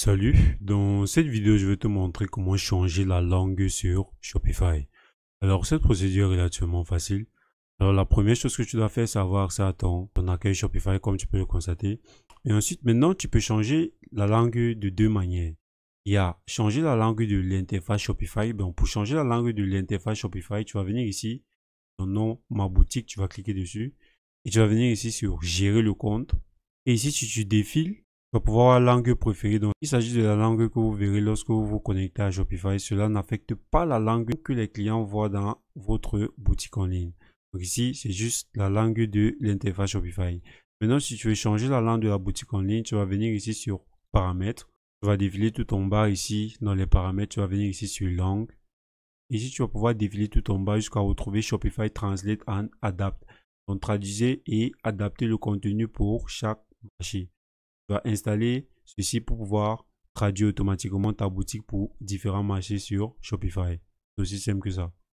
Salut, dans cette vidéo je vais te montrer comment changer la langue sur Shopify. Alors cette procédure est relativement facile. Alors la première chose que tu dois faire avoir ça à ton, accueil Shopify comme tu peux le constater. Et ensuite maintenant tu peux changer la langue de deux manières. Il y a changer la langue de l'interface Shopify. Bon, pour changer la langue de l'interface Shopify, tu vas venir ici ton nom ma boutique, tu vas cliquer dessus et tu vas venir ici sur gérer le compte. Et ici tu défiles tu vas pouvoir avoir la langue préférée. Donc, il s'agit de la langue que vous verrez lorsque vous vous connectez à Shopify. Cela n'affecte pas la langue que les clients voient dans votre boutique en ligne. Donc ici, c'est juste la langue de l'interface Shopify. Maintenant, si tu veux changer la langue de la boutique en ligne, tu vas venir ici sur paramètres. Tu vas défiler tout en bas ici dans les paramètres. Tu vas venir ici sur langue. Ici, tu vas pouvoir défiler tout en bas jusqu'à retrouver Shopify Translate and Adapt. Donc, traduisez et adaptez le contenu pour chaque marché tu vas installer ceci pour pouvoir traduire automatiquement ta boutique pour différents marchés sur Shopify. C'est aussi simple que ça.